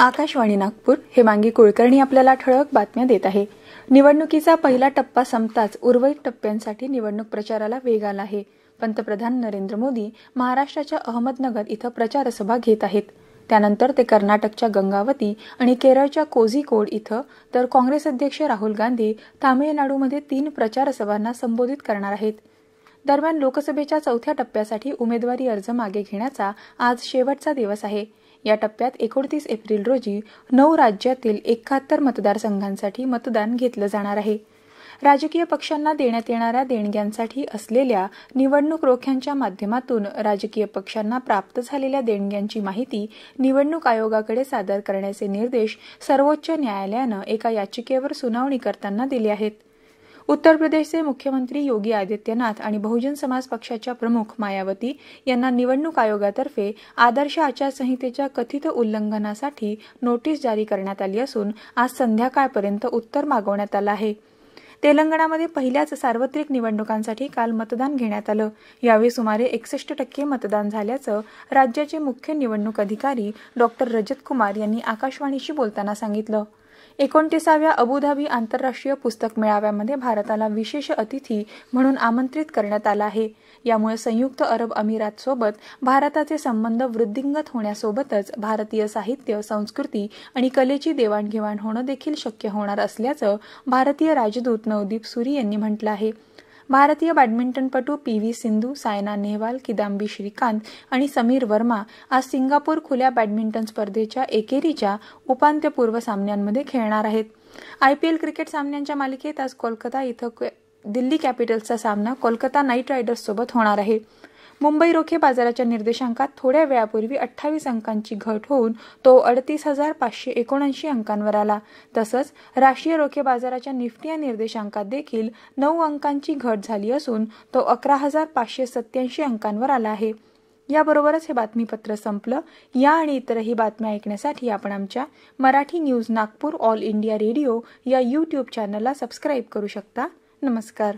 आकाशवाणी नागपूर मांगी कुलकर्णी आपल्याला ठळक बातम्या देत आहे निवडणुकीचा पहिला टप्पा संपताच उर्वरित टप्प्यांसाठी निवडणूक प्रचाराला वेग आला आहे पंतप्रधान नरेंद्र मोदी महाराष्ट्राच्या अहमदनगर इथं प्रचारसभा घेत आहेत त्यानंतर ते कर्नाटकच्या गंगावती आणि केरळच्या कोझिकोड इथं तर काँग्रेस अध्यक्ष राहुल गांधी तामिळनाडूमध्ये तीन प्रचारसभांना संबोधित करणार आहेत दरम्यान लोकसभेच्या चौथ्या टप्प्यासाठी उमेदवारी अर्ज मागे घेण्याचा आज शेवटचा दिवस आहे या टप्प्यात एकोणतीस एप्रिल रोजी नऊ राज्यातील एकाहत्तर मतदारसंघांसाठी मतदान घेतलं जाणार आहे राजकीय पक्षांना देण्यात येणाऱ्या देणग्यांसाठी असलेल्या निवडणूक रोख्यांच्या माध्यमातून राजकीय पक्षांना प्राप्त झालेल्या देणग्यांची माहिती निवडणूक आयोगाकडे सादर करण्याचे निर्देश सर्वोच्च न्यायालयानं एका याचिकेवर सुनावणी करताना दिले आहेत उत्तर प्रदेशचे मुख्यमंत्री योगी आदित्यनाथ आणि बहुजन समाज पक्षाच्या प्रमुख मायावती यांना निवडणूक आयोगातर्फे आदर्श आचारसंहितेच्या कथित उल्लंघनासाठी नोटीस जारी करण्यात आली असून आज संध्याकाळपर्यंत उत्तर मागवण्यात आलं आहे तेलंगणामध्ये पहिल्याच सार्वत्रिक निवडणुकांसाठी काल मतदान घेण्यात आलं यावेळी सुमारे एकसष्ट टक्के मतदान झाल्याचं राज्याचे मुख्य निवडणूक अधिकारी डॉक्टर रजत कुमार यांनी आकाशवाणीशी बोलताना सांगितलं एकोणतीसाव्या अबुधाबी आंतरराष्ट्रीय पुस्तक मेळाव्यामध्ये भारताला विशेष अतिथी म्हणून आमंत्रित करण्यात आलं आहे यामुळे संयुक्त अरब अमिरातसोबत भारताचे संबंध वृद्धिंगत होण्यासोबतच भारतीय साहित्य संस्कृती आणि कलेची देवाणघेवाण होणं देखील शक्य होणार असल्याचं भारतीय राजदूत नवदीप सुरी यांनी म्हटलं आहे भारतीय बॅडमिंटनपटू पी व्ही सिंधू सायना नेहवाल किदांबी श्रीकांत आणि समीर वर्मा आज सिंगापूर खुल्या बॅडमिंटन स्पर्धेच्या एकेरीच्या उपांत्यपूर्व सामन्यांमध्ये खेळणार आहेत आयपीएल क्रिकेट सामन्यांच्या मालिकेत आज कोलकाता इथं दिल्ली कॅपिटल्सचा सामना कोलकाता नाईट रायडर्स सोबत होणार आहे मुंबई रोखे बाजाराच्या निर्देशांकात थोड्या वेळापूर्वी अठ्ठावीस अंकांची घट होऊन तो अडतीस हजार पाचशे एकोणऐंशी अंकांवर आला तसंच राष्ट्रीय रोखे बाजाराच्या निफ्टी या निर्देशांकात देखील नऊ अंकांची घट झाली असून तो अकरा हजार पाचशे सत्याऐंशी अंकांवर आला आहे याबरोबरच हे बातमीपत्र संपलं या आणि इतरही बातम्या ऐकण्यासाठी आपण आमच्या Marathi news Nagpur all India radio या यूट्यूब चॅनलला सबस्क्राईब करू शकता नमस्कार